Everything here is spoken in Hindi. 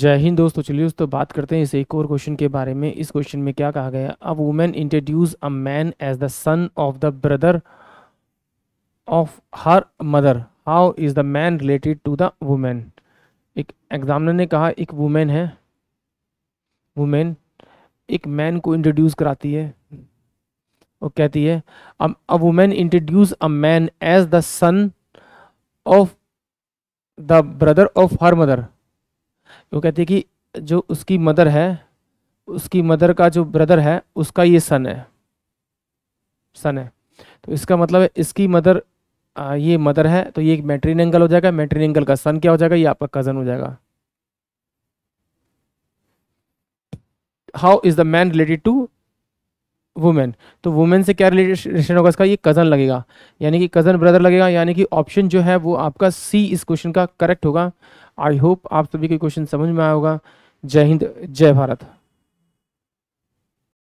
जय हिंद दोस्तों चलिए दोस्तों बात करते हैं इस एक और क्वेश्चन के बारे में इस क्वेश्चन में क्या कहा गया a woman introduce a man as the son of the brother of her mother how is the man related to the woman एक एग्जामिनर ने कहा एक वुमेन है वुमेन एक मैन को इंट्रोड्यूस कराती है वो कहती है a woman introduce a man as the son of the brother of her mother वो कहती है कि जो उसकी मदर है उसकी मदर का जो ब्रदर है उसका ये सन है सन है तो इसका मतलब है इसकी मदर आ, ये मदर है तो ये एक मैट्रीन एंगल हो जाएगा मैट्रीन एंगल का सन क्या हो जाएगा ये आपका कज़न हो जाएगा how is the man related to woman तो वुमेन से क्या रिलेशन होगा इसका ये कज़न लगेगा यानी कि कज़न ब्रदर लगेगा यानी कि ऑप्शन जो है वो आपका सी इस क्वेश्चन का करेक्ट होगा आई होप आप सभी के क्वेश्चन समझ में आया होगा जय हिंद जय भारत